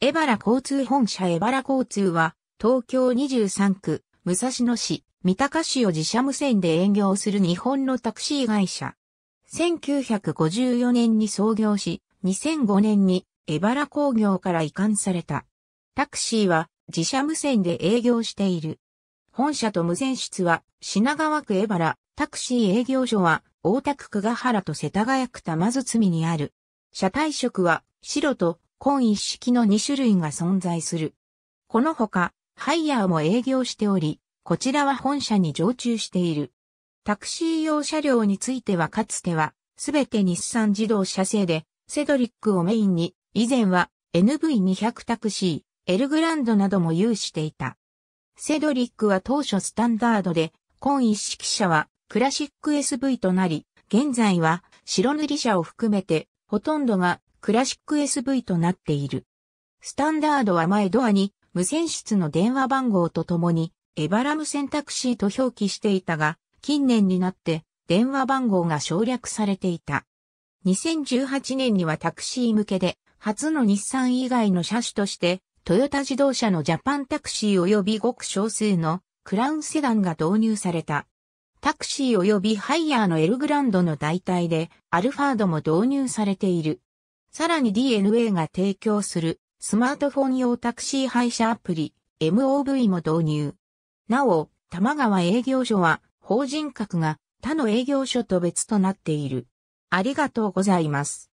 江原交通本社江原交通は、東京23区、武蔵野市、三鷹市を自社無線で営業する日本のタクシー会社。1954年に創業し、2005年に江原工業から移管された。タクシーは自社無線で営業している。本社と無線室は品川区江原、タクシー営業所は大田区久ヶ原と世田谷区玉包にある。車体色は白とン一式の2種類が存在する。このほか、ハイヤーも営業しており、こちらは本社に常駐している。タクシー用車両についてはかつては、すべて日産自動車製で、セドリックをメインに、以前は NV200 タクシー、エルグランドなども有していた。セドリックは当初スタンダードで、ン一式車はクラシック SV となり、現在は白塗り車を含めて、ほとんどがクラシック SV となっている。スタンダードは前ドアに無線室の電話番号とともにエバラム選択肢と表記していたが、近年になって電話番号が省略されていた。2018年にはタクシー向けで初の日産以外の車種としてトヨタ自動車のジャパンタクシー及びごく少数のクラウンセダンが導入された。タクシー及びハイヤーのエルグランドの代替でアルファードも導入されている。さらに DNA が提供するスマートフォン用タクシー配車アプリ MOV も導入。なお、玉川営業所は法人格が他の営業所と別となっている。ありがとうございます。